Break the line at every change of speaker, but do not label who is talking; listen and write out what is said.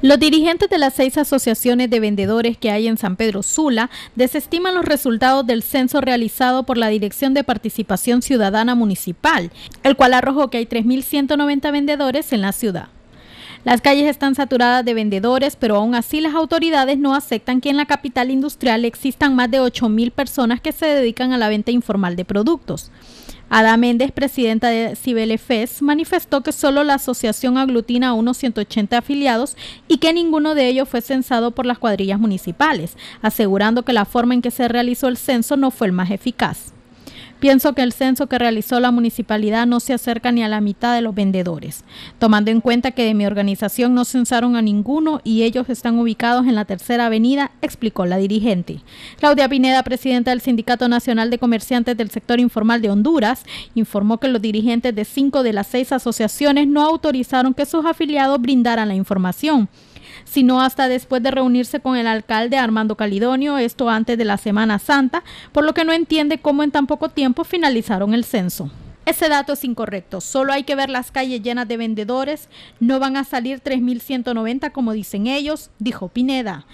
Los dirigentes de las seis asociaciones de vendedores que hay en San Pedro Sula desestiman los resultados del censo realizado por la Dirección de Participación Ciudadana Municipal, el cual arrojó que hay 3.190 vendedores en la ciudad. Las calles están saturadas de vendedores, pero aún así las autoridades no aceptan que en la capital industrial existan más de 8.000 personas que se dedican a la venta informal de productos. Ada Méndez, presidenta de Cibelefes, manifestó que solo la asociación aglutina a unos 180 afiliados y que ninguno de ellos fue censado por las cuadrillas municipales, asegurando que la forma en que se realizó el censo no fue el más eficaz. Pienso que el censo que realizó la municipalidad no se acerca ni a la mitad de los vendedores, tomando en cuenta que de mi organización no censaron a ninguno y ellos están ubicados en la tercera avenida, explicó la dirigente. Claudia Pineda, presidenta del Sindicato Nacional de Comerciantes del Sector Informal de Honduras, informó que los dirigentes de cinco de las seis asociaciones no autorizaron que sus afiliados brindaran la información sino hasta después de reunirse con el alcalde Armando Calidonio, esto antes de la Semana Santa, por lo que no entiende cómo en tan poco tiempo finalizaron el censo. Ese dato es incorrecto. Solo hay que ver las calles llenas de vendedores. No van a salir 3.190 como dicen ellos, dijo Pineda.